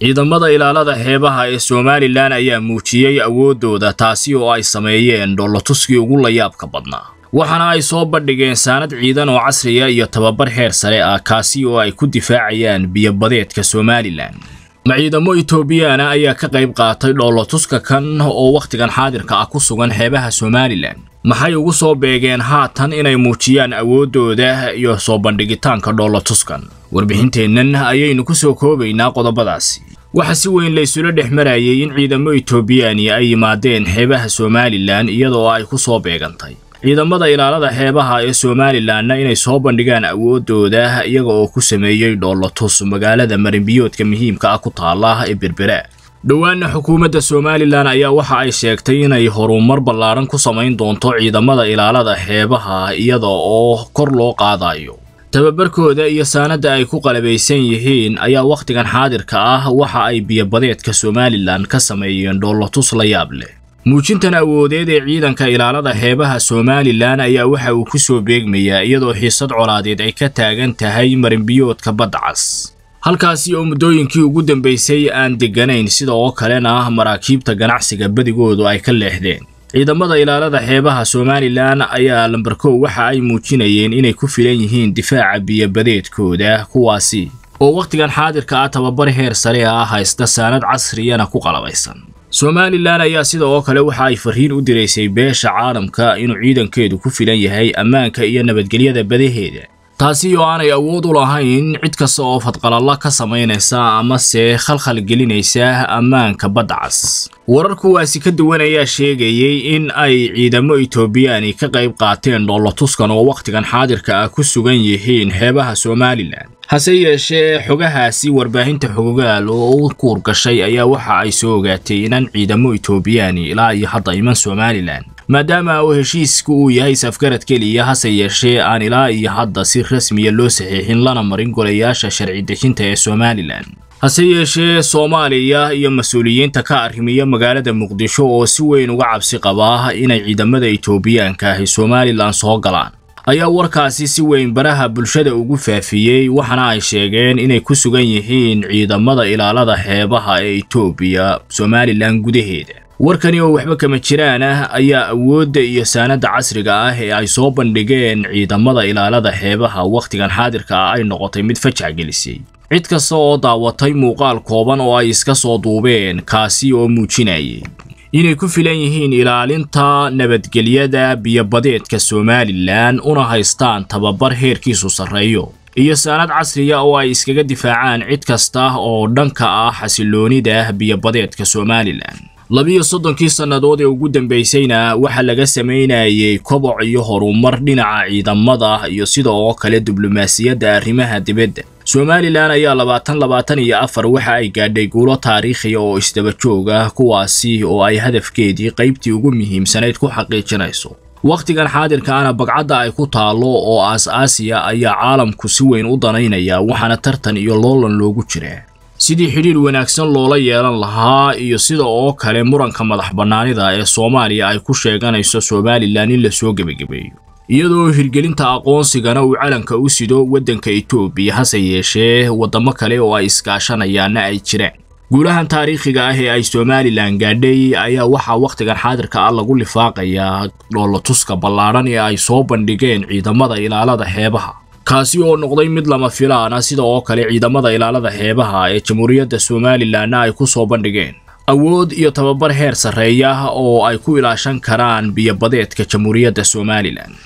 ciidamada ilaalada xeebaha ee somalilan ayaa muujiyey awooddooda taasi oo ay sameeyeen dhoolatuskii ugu layaabka badnaa waxaana ay soo bandhigeen saanad ciidan oo casriya ah iyo tababar heer sare ah kaasi oo ay ku difaacayaan biyobadeedka somalilan maciidamo itoobiyaana ayaa ka qayb qaatay dhoolatuska kan oo wakhtigan xaadirka ah ku sugan xeebaha somalilan maxay ugu soo beegeen haatan inay muujiyaan awooddooda iyo soo bandhigitaanka dhoolo tuskan warbixinteennan ayaynu ku soo koobaynaa qodobadaasi waxaa si weyn laysula dhex marayay in ciidamo etoobiyaani ay yimaadeen xeebaha somalilan iyadoo ay ku soo beegantay ciidamada ilaalada xeebaha ee somalilanna inay soo bandhigaan awooddooda iyaga oo ku sameeyey dhoolotus magaalada marinbiyoodka muhiimka ah ku taalla ee berbera dhowaana xukuumadda somalilan ayaa waxa ay sheegtay inay horumar ballaaran ku samayn doonto ciidamada ilaalada xeebaha iyada oo kor loo qaadayo tababarkooda iyo saanadda ay ku qalabaysan yihiin ayaa wakhtigan xaadirka ah waxa ay biyobadeedka somalilan ka sameeyeen dhoolotus la yaab leh muujintan awoodeed ee ciidanka ilaalada heebaha somalilan ayaa waxa uu ku soo beegmayaa iyadoo xiisad colaadeed ay ka taagan tahay marinbiyoodka badcas halkaasi oo muddooyinkii ugu dambaysay aan degganayn sida oo kalena ah, maraakiibta ganacsiga badigoodu ay ka leexdeen ciidamada ilaalada xeebaha somalilan ayaa lambarkow waxa ay muujinayeen inay ku filan yihiin difaaca biyobadeedkooda kuwaasi oo wakhtigan xaadirka ah tababar heer sare ah haysta saanad casriyana ku qalabaysan somalilan ayaa sida oo kale waxa ay farriin u diraysay beesha caalamka inuu ciidankeedu ku filan yahay ammaanka iyo nabadgelyada badaheeda taasi oo aanay awood u lahayn cid kasta oo fadqalalla ka samaynaysa amase khalkhal gelinaysa ammaanka badda cas wararkuwaasi ka duwan ayaa sheegayey in ay ciidamo itoobiyaani ka qayb qaateen dhoolotuskan oo wakhtigan xaadirka ah ku sugan yihiin heebaha somalilan hase yeeshee xogahaasi warbaahinta xogogaal oo u kuur ayaa waxa ay soo ogaatay inaan ciidamo itoobiyaani ilaa iyo hadda iman somalilan maadaama uu heshiiska uu yahay safgarad keliya hase yeeshee aan ilaa iyo hadda si rasmiya ah loo saxiixin lana marin golayaasha sharci dejinta ee somalilan hase yeeshee soomaaliya iyo mas-uuliyiinta ka arrimiya magaalada muqdisho oo si weyn uga cabsi qabaa inay ciidamada etoobiyaanka ahi somalilan soo galaan ayaa warkaasi si weyn baraha bulshada ugu faafiyey waxaana ay sheegeen inay ku sugan yihiin ciidamada ilaalada xeebaha ee etoobiya somalilan gudaheeda warkani oo waxba kama jiraan ah ayaa awoodda iyo saanadda casriga ah ee ay soo bandhigeen ciidamada ilaalada xeebaha wakhtigan xaadirka ah ay noqotay mid fajax gelisay cid kasta oo daawatay muuqaal kooban oo ay iska soo duubeen kaasi oo muujinayay inay ku filan yihiin ilaalinta nabadgelyada biyobadeedka somalilan una haystaan tababar heerkiisu sarreeyo iyo saanad casriya ah oo ay iskaga difaacaan cid kasta oo dhanka ah xasiloonida biyobadeedka somalilan labiyo soddonkii sannadood ee ugu dambaysayna waxaa laga samaynayay koboc iyo horumar dhinaca ciidamada iyo sida oo kale diblomaasiyadda arrimaha dibadda somalilan ayaa labaatan labaatan iyo afar waxa ay gaadhay guulo taariikhiya oo isdaba joog kuwaasi oo ay hadafkeedii qaybtii ugu muhiimsanayd ku xaqiijinayso wakhtigan xaadirkaana bagcadda ay ku taallo oo aas-aasiya ayaa caalamku si weyn u danaynaya waxaana tartan iyo loolan loogu jiraa sidii xidhiir wanaagsan loola yeelan lahaa iyo sida oo kale muranka madax bannaanida ee soomaaliya ay ku sheeganayso somalilan in lasoo gebagabeeyo iyadoo hirgelinta aqoonsigana uu calanka u sido waddanka etoobiya hase yeeshee waddamo kale oo ay iskaashanayaanna ay jiraan guulahan taariikhiga ah ee ay somalilan gaadhay ayaa waxaa wakhtigan xaadirka ah lagu lifaaqayaa dhoolotuska ballaadhan ee ay soo bandhigeen ciidamada ilaalada xeebaha kaasi oo noqday mid lama filaana sida oo kale ciidamada ilaalada heebaha ee jamhuuriyadda somalilanna ay ku soo bandhigeen awood iyo tababar heer sarreeya ah oo ay ku ilaashan karaan biyo badeedka jamhuuriyadda somalilan